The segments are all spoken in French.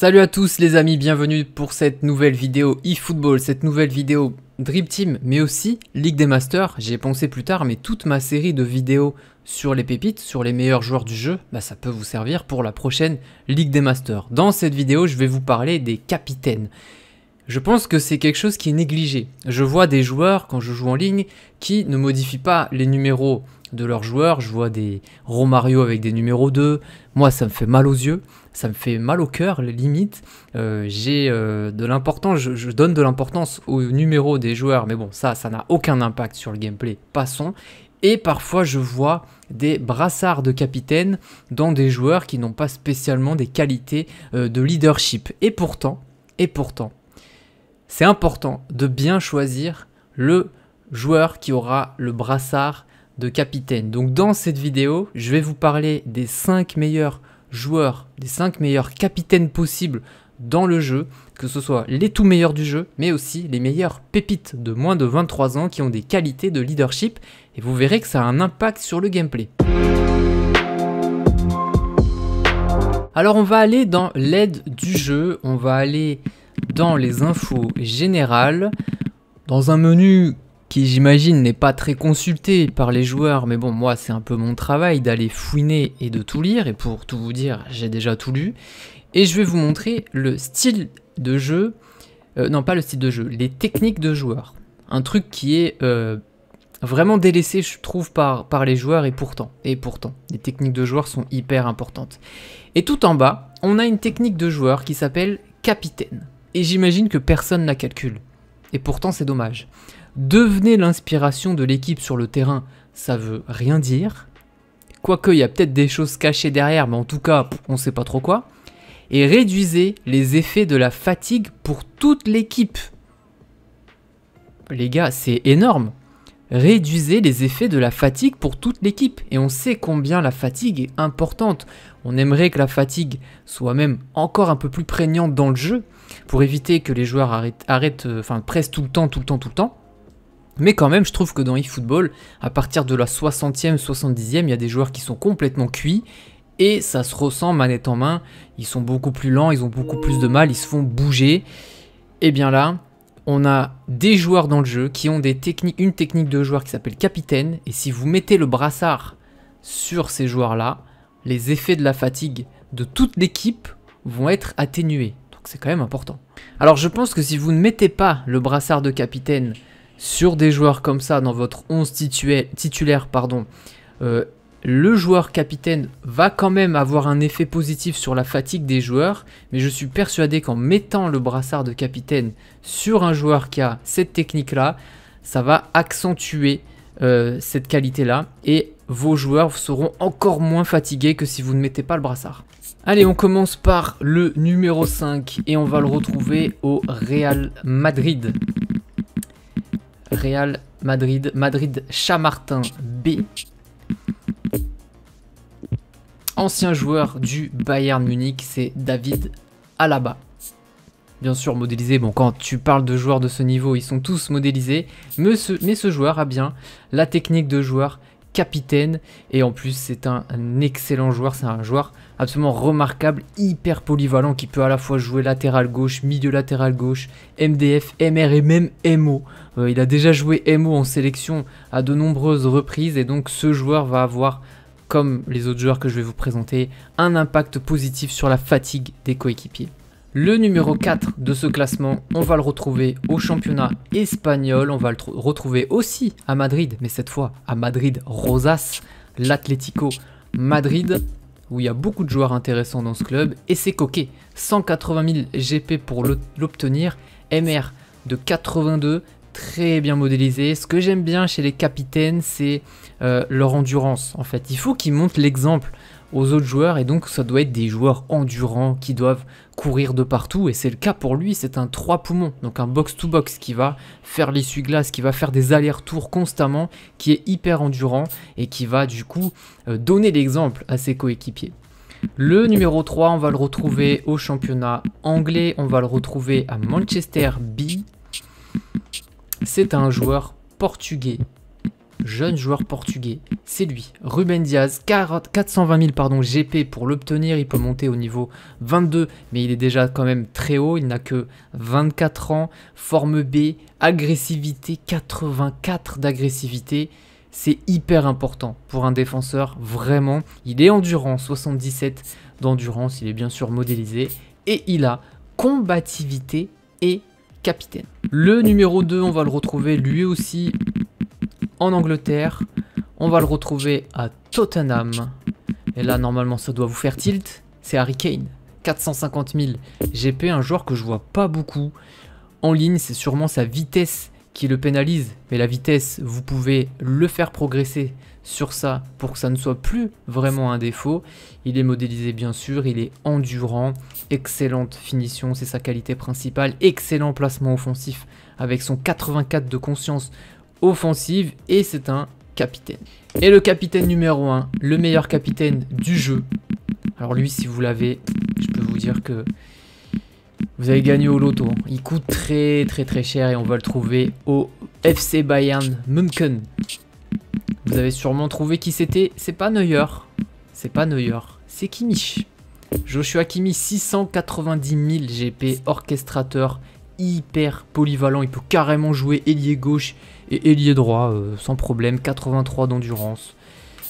Salut à tous les amis, bienvenue pour cette nouvelle vidéo eFootball, cette nouvelle vidéo Dream Team, mais aussi Ligue des Masters. J'y pensé plus tard, mais toute ma série de vidéos sur les pépites, sur les meilleurs joueurs du jeu, bah, ça peut vous servir pour la prochaine Ligue des Masters. Dans cette vidéo, je vais vous parler des capitaines. Je pense que c'est quelque chose qui est négligé. Je vois des joueurs, quand je joue en ligne, qui ne modifient pas les numéros de leurs joueurs. Je vois des Romario avec des numéros 2. Moi, ça me fait mal aux yeux, ça me fait mal au cœur, limite. Euh, J'ai euh, de l'importance, je, donne de l'importance aux numéros des joueurs, mais bon, ça, ça n'a aucun impact sur le gameplay. Passons. Et parfois, je vois des brassards de capitaine dans des joueurs qui n'ont pas spécialement des qualités euh, de leadership. Et pourtant, et pourtant, c'est important de bien choisir le joueur qui aura le brassard de capitaine. Donc dans cette vidéo, je vais vous parler des 5 meilleurs joueurs, des 5 meilleurs capitaines possibles dans le jeu, que ce soit les tout meilleurs du jeu, mais aussi les meilleurs pépites de moins de 23 ans qui ont des qualités de leadership, et vous verrez que ça a un impact sur le gameplay. Alors on va aller dans l'aide du jeu, on va aller les infos générales, dans un menu qui j'imagine n'est pas très consulté par les joueurs, mais bon, moi c'est un peu mon travail d'aller fouiner et de tout lire, et pour tout vous dire, j'ai déjà tout lu, et je vais vous montrer le style de jeu, euh, non pas le style de jeu, les techniques de joueurs. Un truc qui est euh, vraiment délaissé, je trouve, par, par les joueurs, et pourtant, et pourtant, les techniques de joueurs sont hyper importantes. Et tout en bas, on a une technique de joueur qui s'appelle capitaine et j'imagine que personne la calcule. Et pourtant c'est dommage. Devenez l'inspiration de l'équipe sur le terrain, ça veut rien dire. Quoique il y a peut-être des choses cachées derrière, mais en tout cas on ne sait pas trop quoi. Et réduisez les effets de la fatigue pour toute l'équipe. Les gars, c'est énorme réduisez les effets de la fatigue pour toute l'équipe. Et on sait combien la fatigue est importante. On aimerait que la fatigue soit même encore un peu plus prégnante dans le jeu pour éviter que les joueurs arrêtent, arrêtent euh, enfin pressent tout le temps, tout le temps, tout le temps. Mais quand même, je trouve que dans eFootball, à partir de la 60e, 70e, il y a des joueurs qui sont complètement cuits et ça se ressent manette en main. Ils sont beaucoup plus lents, ils ont beaucoup plus de mal, ils se font bouger. Et eh bien là, on a des joueurs dans le jeu qui ont des techniques, une technique de joueur qui s'appelle capitaine, et si vous mettez le brassard sur ces joueurs-là, les effets de la fatigue de toute l'équipe vont être atténués. Donc c'est quand même important. Alors je pense que si vous ne mettez pas le brassard de capitaine sur des joueurs comme ça dans votre 11 titulaire, pardon, euh, le joueur capitaine va quand même avoir un effet positif sur la fatigue des joueurs, mais je suis persuadé qu'en mettant le brassard de capitaine sur un joueur qui a cette technique-là, ça va accentuer euh, cette qualité-là et vos joueurs seront encore moins fatigués que si vous ne mettez pas le brassard. Allez, on commence par le numéro 5 et on va le retrouver au Real Madrid. Real Madrid, Madrid Chamartin B ancien joueur du Bayern Munich, c'est David Alaba. Bien sûr modélisé, bon quand tu parles de joueurs de ce niveau, ils sont tous modélisés, mais ce, joueur a bien la technique de joueur capitaine et en plus c'est un, excellent joueur, c'est un joueur absolument remarquable, hyper polyvalent qui peut à la fois jouer latéral gauche, milieu latéral gauche, MDF, MR et même MO. Euh, il a déjà joué MO en sélection à de nombreuses reprises et donc ce joueur va avoir comme les autres joueurs que je vais vous présenter, un impact positif sur la fatigue des coéquipiers. Le numéro 4 de ce classement, on va le retrouver au championnat espagnol, on va le retrouver aussi à Madrid, mais cette fois à Madrid Rosas, l'Atlético Madrid, où il y a beaucoup de joueurs intéressants dans ce club, et c'est coquet, 180 000 GP pour l'obtenir, MR de 82, très bien modélisé. Ce que j'aime bien chez les capitaines, c'est euh, leur endurance. En fait, il faut qu'ils montrent l'exemple aux autres joueurs et donc ça doit être des joueurs endurants qui doivent courir de partout et c'est le cas pour lui, c'est un trois poumons, donc un box-to-box qui va faire l'issue glace qui va faire des allers-retours constamment, qui est hyper endurant et qui va du coup euh, donner l'exemple à ses coéquipiers. Le numéro 3, on va le retrouver au championnat anglais, on va le retrouver à Manchester B c'est un joueur portugais. Jeune joueur portugais, c'est lui, Ruben Diaz, 420 000 pardon, GP pour l'obtenir, il peut monter au niveau 22, mais il est déjà quand même très haut, il n'a que 24 ans, forme B, agressivité, 84 d'agressivité, c'est hyper important pour un défenseur, vraiment. Il est endurant, 77 d'endurance, il est bien sûr modélisé, et il a combativité et capitaine. Le numéro 2, on va le retrouver lui aussi en Angleterre. On va le retrouver à Tottenham. Et là, normalement, ça doit vous faire tilt. C'est Harry Kane. 450 000 GP, un joueur que je vois pas beaucoup. En ligne, c'est sûrement sa vitesse qui le pénalise. Mais la vitesse, vous pouvez le faire progresser sur ça pour que ça ne soit plus vraiment un défaut. Il est modélisé bien sûr, il est endurant, excellente finition, c'est sa qualité principale, excellent placement offensif avec son 84 de conscience offensive et c'est un capitaine. Et le capitaine numéro 1, le meilleur capitaine du jeu. Alors lui si vous l'avez, je peux vous dire que vous avez gagné au loto. Hein. Il coûte très très très cher et on va le trouver au FC Bayern München. Vous avez sûrement trouvé qui c'était. C'est pas Neuer. C'est pas Neuer. C'est Kimi. Joshua Kimi. 690 000 GP, orchestrateur, hyper polyvalent. Il peut carrément jouer ailier gauche et ailier droit euh, sans problème. 83 d'endurance.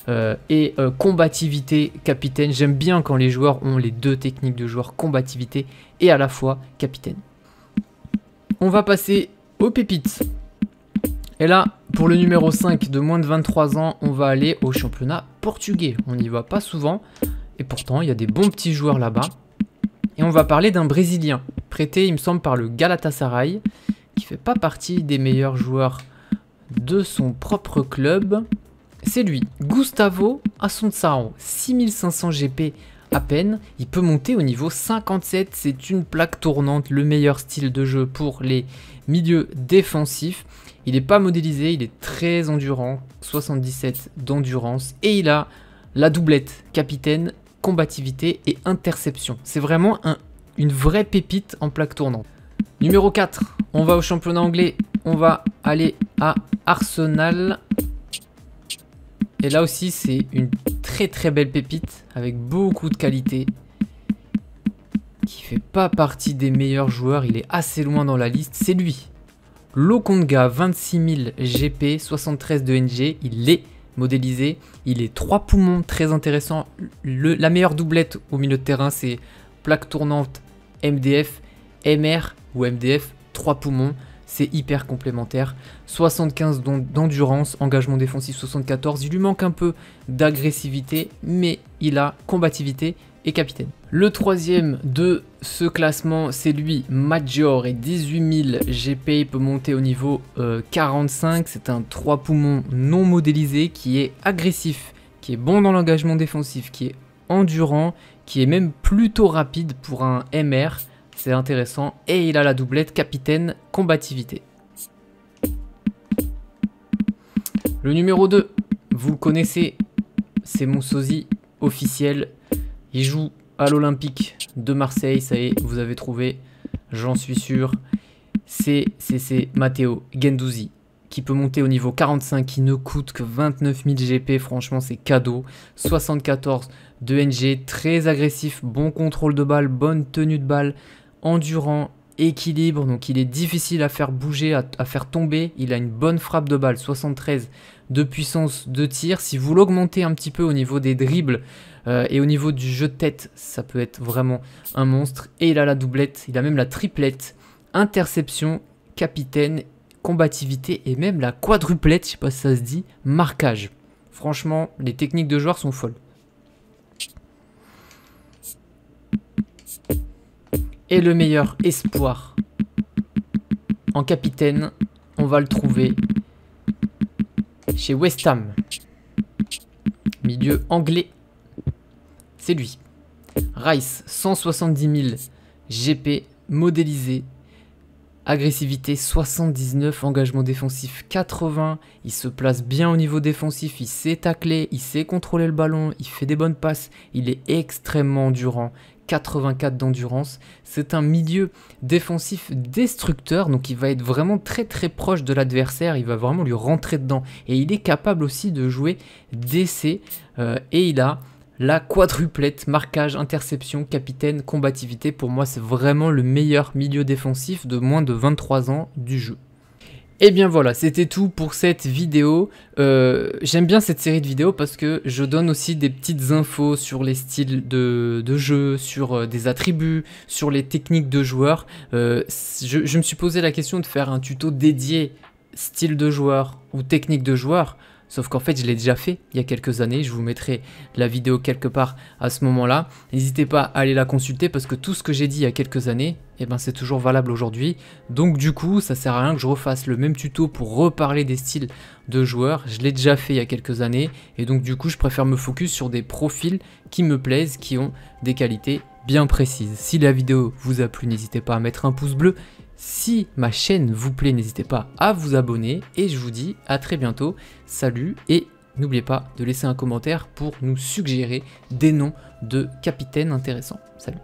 Euh, et euh, combativité capitaine. J'aime bien quand les joueurs ont les deux techniques de joueur, combativité et à la fois capitaine. On va passer aux pépites. Et là, pour le numéro 5 de moins de 23 ans, on va aller au championnat portugais. On n'y va pas souvent, et pourtant il y a des bons petits joueurs là-bas. Et on va parler d'un Brésilien, prêté il me semble par le Galatasaray, qui fait pas partie des meilleurs joueurs de son propre club. C'est lui, Gustavo Assunção, 6500 GP à peine, il peut monter au niveau 57, c'est une plaque tournante, le meilleur style de jeu pour les milieux défensifs. Il n'est pas modélisé, il est très endurant, 77 d'endurance, et il a la doublette, capitaine, combativité et interception. C'est vraiment un, une vraie pépite en plaque tournante. Numéro 4, on va au championnat anglais, on va aller à Arsenal. Et là aussi, c'est une très belle pépite avec beaucoup de qualité qui fait pas partie des meilleurs joueurs, il est assez loin dans la liste, c'est lui. Lokonga 26000 GP, 73 de NG, il est modélisé, il est trois poumons très intéressant. Le, la meilleure doublette au milieu de terrain c'est plaque tournante MDF, MR ou MDF, trois poumons c'est hyper complémentaire. 75 d'endurance, engagement défensif 74, il lui manque un peu d'agressivité, mais il a combativité et capitaine. Le troisième de ce classement, c'est lui, Major, et 18 000 GP, il peut monter au niveau 45, euh, c'est un 3 poumons non modélisé qui est agressif, qui est bon dans l'engagement défensif, qui est endurant, qui est même plutôt rapide pour un MR, c'est intéressant. Et il a la doublette capitaine combativité. Le numéro 2, vous le connaissez, c'est mon sosie officiel. Il joue à l'Olympique de Marseille, ça y est, vous avez trouvé, j'en suis sûr. C'est Matteo Gendouzi qui peut monter au niveau 45, qui ne coûte que 29 000 GP, franchement c'est cadeau. 74 de NG, très agressif, bon contrôle de balle, bonne tenue de balle, endurant, équilibre, donc il est difficile à faire bouger, à, faire tomber. Il a une bonne frappe de balle, 73 de puissance de tir. Si vous l'augmentez un petit peu au niveau des dribbles euh, et au niveau du jeu de tête, ça peut être vraiment un monstre. Et il a la doublette, il a même la triplette, interception, capitaine, combativité et même la quadruplette, je sais pas si ça se dit, marquage. Franchement, les techniques de joueurs sont folles. Et le meilleur espoir en capitaine. On va le trouver chez West Ham. Milieu anglais. C'est lui. Rice, 170 000 GP modélisé Agressivité 79, engagement défensif 80. Il se place bien au niveau défensif, il sait tacler, il sait contrôler le ballon, il fait des bonnes passes, il est extrêmement endurant. 84 d'endurance. C'est un milieu défensif destructeur, donc il va être vraiment très très proche de l'adversaire, il va vraiment lui rentrer dedans. Et il est capable aussi de jouer DC euh, et il a la quadruplette, marquage, interception, capitaine, combativité, pour moi c'est vraiment le meilleur milieu défensif de moins de 23 ans du jeu. Et eh bien voilà, c'était tout pour cette vidéo. Euh, j'aime bien cette série de vidéos parce que je donne aussi des petites infos sur les styles de, jeu, sur euh, des attributs, sur les techniques de joueurs. Euh, je, je me suis posé la question de faire un tuto dédié style de joueur ou technique de joueur. Sauf qu'en fait, je l'ai déjà fait il y a quelques années. Je vous mettrai la vidéo quelque part à ce moment-là. N'hésitez pas à aller la consulter parce que tout ce que j'ai dit il y a quelques années, eh ben, c'est toujours valable aujourd'hui. Donc du coup, ça sert à rien que je refasse le même tuto pour reparler des styles de joueurs. Je l'ai déjà fait il y a quelques années. Et donc du coup, je préfère me focus sur des profils qui me plaisent, qui ont des qualités bien précises. Si la vidéo vous a plu, n'hésitez pas à mettre un pouce bleu si ma chaîne vous plaît, n'hésitez pas à vous abonner et je vous dis à très bientôt. Salut et n'oubliez pas de laisser un commentaire pour nous suggérer des noms de capitaines intéressants. Salut